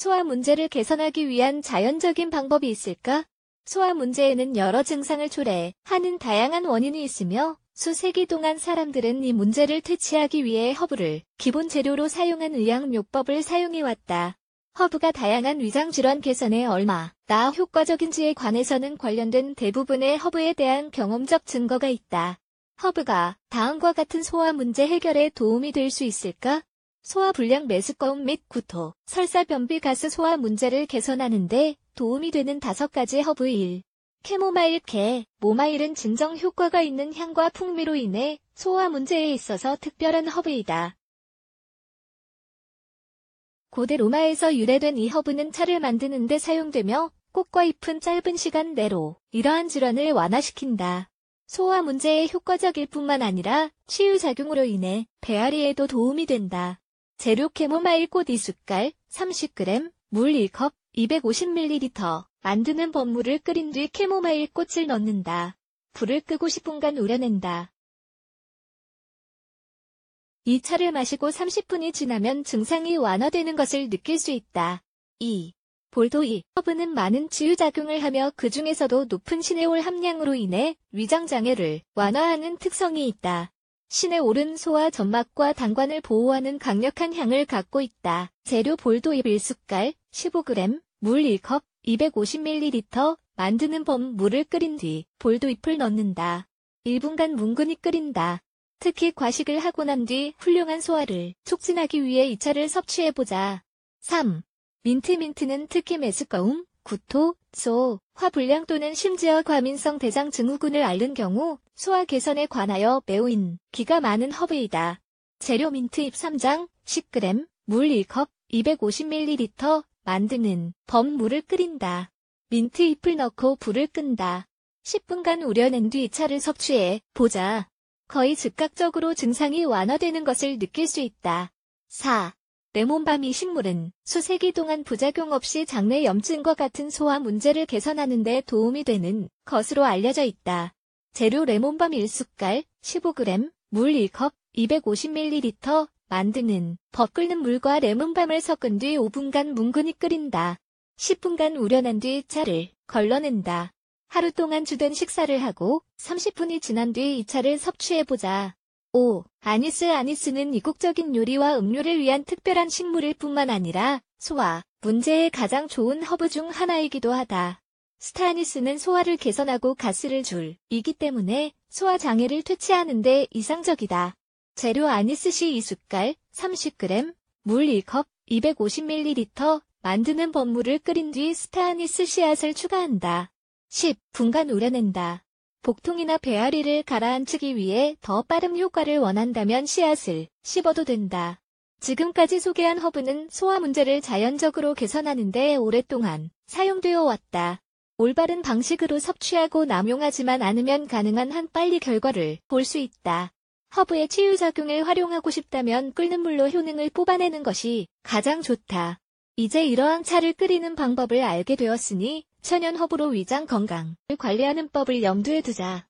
소화 문제를 개선하기 위한 자연적인 방법이 있을까? 소화 문제에는 여러 증상을 초래하는 다양한 원인이 있으며 수세기 동안 사람들은 이 문제를 퇴치하기 위해 허브를 기본 재료로 사용한 의학요법을 사용해왔다. 허브가 다양한 위장 질환 개선에 얼마나 효과적인지에 관해서는 관련된 대부분의 허브에 대한 경험적 증거가 있다. 허브가 다음과 같은 소화 문제 해결에 도움이 될 수 있을까? 소화불량 메스꺼움 및 구토, 설사 변비 가스 소화 문제를 개선하는데 도움이 되는 다섯 가지 허브 1. 캐모마일 캐, 모마일은 진정 효과가 있는 향과 풍미로 인해 소화 문제에 있어서 특별한 허브이다. 고대 로마에서 유래된 이 허브는 차를 만드는 데 사용되며 꽃과 잎은 짧은 시간 내로 이러한 질환을 완화시킨다. 소화 문제에 효과적일 뿐만 아니라 치유작용으로 인해 배앓이에도 도움이 된다. 재료 캐모마일 꽃이숟갈 30g, 물 1컵, 250ml, 만드는 법무를 끓인 뒤 캐모마일 꽃을 넣는다. 불을 끄고 10분간 우려낸다. 이 차를 마시고 30분이 지나면 증상이 완화되는 것을 느낄 수 있다. 2. 볼도 2. 허브는 많은 치유작용을 하며 그 중에서도 높은 시네올 함량으로 인해 위장장애를 완화하는 특성이 있다. 신의 오른 소와 점막과 당관을 보호하는 강력한 향을 갖고 있다. 재료 볼도잎 1숟갈, 15g, 물 1컵, 250ml, 만드는 범 물을 끓인 뒤 볼도잎을 넣는다. 1분간 뭉근히 끓인다. 특히 과식을 하고 난 뒤 훌륭한 소화를 촉진하기 위해 이 차를 섭취해보자. 3. 민트 민트는 특히 메스꺼움, 구토, 소, 화불량 또는 심지어 과민성 대장 증후군을 앓는 경우 소화 개선에 관하여 매우 인기가 많은 허브이다. 재료 민트 잎 3장, 10g, 물 1컵, 250ml 만드는 범물을 끓인다. 민트 잎을 넣고 불을 끈다. 10분간 우려낸 뒤 차를 섭취해 보자. 거의 즉각적으로 증상이 완화되는 것을 느낄 수 있다. 4. 레몬밤이 식물은 수세기 동안 부작용 없이 장내 염증과 같은 소화 문제를 개선하는 데 도움이 되는 것으로 알려져 있다. 재료 레몬밤 1숟갈, 15g, 물 1컵, 250ml 만드는 법 끓는 물과 레몬밤을 섞은 뒤 5분간 뭉근히 끓인다. 10분간 우려낸 뒤 차를 걸러낸다. 하루 동안 주된 식사를 하고 30분이 지난 뒤 이 차를 섭취해보자. 5. 아니스 아니스는 이국적인 요리와 음료를 위한 특별한 식물일 뿐만 아니라 소화, 문제의 가장 좋은 허브 중 하나이기도 하다. 스타니스는 소화를 개선하고 가스를 줄, 이기 때문에 소화 장애를 퇴치하는데 이상적이다. 재료 아니스시 2숟갈, 30g, 물 1컵, 250ml, 만드는 법무를 끓인 뒤 스타아니스 씨앗을 추가한다. 10. 분간 우려낸다. 복통이나 배앓이를 가라앉히기 위해 더 빠른 효과를 원한다면 씨앗을 씹어도 된다. 지금까지 소개한 허브는 소화 문제를 자연적으로 개선하는 데 오랫동안 사용되어 왔다. 올바른 방식으로 섭취하고 남용하지만 않으면 가능한 한 빨리 결과를 볼 수 있다. 허브의 치유작용을 활용하고 싶다면 끓는 물로 효능을 뽑아내는 것이 가장 좋다. 이제 이러한 차를 끓이는 방법을 알게 되었으니 천연허브로 위장 건강을 관리하는 법을 염두에 두자.